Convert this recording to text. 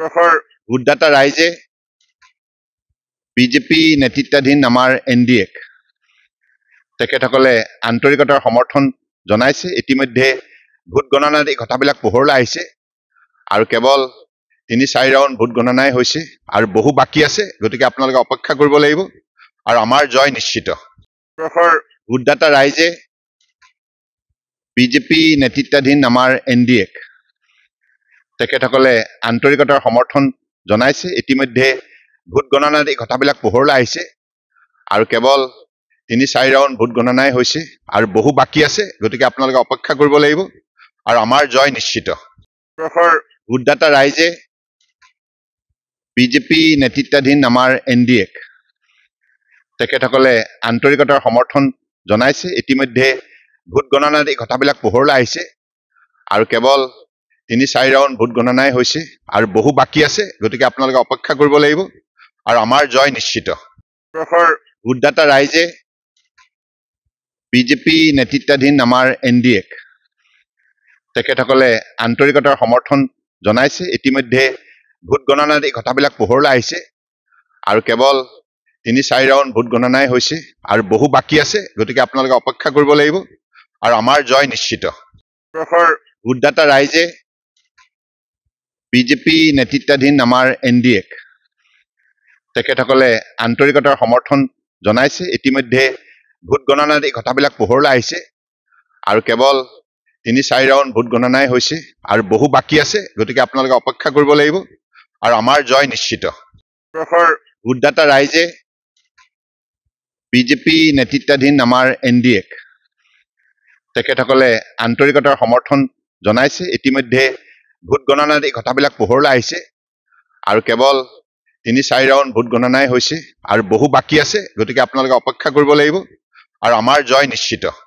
ভাৰতবৰ্ষৰ ভোটদাতা ৰাইজে বিজেপি নেতৃত্বাধীন আমাৰ এন ডি এক তেখেতসকলে আন্তৰিকতাৰ সমৰ্থন জনাইছে ইতিমধ্যে ভোট গণনাত এই কথাবিলাক পোহৰলৈ আহিছে আৰু কেৱল তিনি চাৰি ৰাউণ্ড ভোট গণনাই হৈছে আৰু বহু বাকী আছে গতিকে আপোনালোকে অপেক্ষা কৰিব লাগিব আৰু আমাৰ জয় নিশ্চিত ভোটদাতা ৰাইজে বিজেপি নেতৃত্বাধীন আমাৰ এন ডি এক তেখেতসকলে আন্তৰিকতাৰ সমৰ্থন জনাইছে ইতিমধ্যে ভোট গণনাত এই কথাবিলাক পোহৰলৈ আহিছে আৰু কেৱল তিনি চাৰি ৰাউণ্ড ভোট গণনাই হৈছে আৰু বহু বাকী আছে গতিকে আপোনালোকে অপেক্ষা কৰিব লাগিব আৰু আমাৰ জয় নিশ্চিত ভাৰতবৰ্ষৰ ভোটদাতা ৰাইজে বিজেপি নেতৃত্বাধীন আমাৰ এন ডি এক তেখেতসকলে আন্তৰিকতাৰ সমৰ্থন জনাইছে ইতিমধ্যে ভোট গণনাত এই কথাবিলাক পোহৰলৈ আহিছে আৰু কেৱল তিনি চাৰি ৰাউণ্ড ভোট গণনাই হৈছে আৰু বহু বাকী আছে গতিকে আপোনালোকে অপেক্ষা কৰিব লাগিব আৰু আমাৰ জয় নিশ্চিত ভোটদাতা ৰাইজে বিজেপি নেতৃত্বাধীন আমাৰ এন ডি এক তেখেতসকলে আন্তৰিকতাৰ সমৰ্থন জনাইছে ইতিমধ্যে ভোট গণনাত এই কথাবিলাক পোহৰলৈ আহিছে আৰু কেৱল তিনি চাৰি ৰাউণ্ড ভোট গণনাই হৈছে আৰু বহু বাকী আছে গতিকে আপোনালোকে অপেক্ষা কৰিব লাগিব আৰু আমাৰ জয় নিশ্চিত ভোটদাতা ৰাইজে বিজেপি নেতৃত্বাধীন আমাৰ এন ডি এক তেখেতসকলে আন্তৰিকতাৰ সমৰ্থন জনাইছে ইতিমধ্যে ভোট গণনাত এই কথাবিলাক পোহৰলৈ আহিছে আৰু কেৱল তিনি চাৰি ৰাউণ্ড ভোট গণনাই হৈছে আৰু বহু বাকী আছে গতিকে আপোনালোকে অপেক্ষা কৰিব লাগিব আৰু আমাৰ জয় নিশ্চিত ভাৰতবৰ্ষৰ ভোটদাতা ৰাইজে বিজেপি নেতৃত্বাধীন আমাৰ এন ডি এক তেখেতসকলে আন্তৰিকতাৰ সমৰ্থন জনাইছে ইতিমধ্যে ভূত গণনাত এই কথাবিলাক পোহৰলৈ আহিছে আৰু কেৱল তিনি চাৰি ৰাউণ্ড ভোট গণনাই হৈছে আৰু বহু বাকী আছে গতিকে আপোনালোকে অপেক্ষা কৰিব লাগিব আৰু আমাৰ জয় নিশ্চিত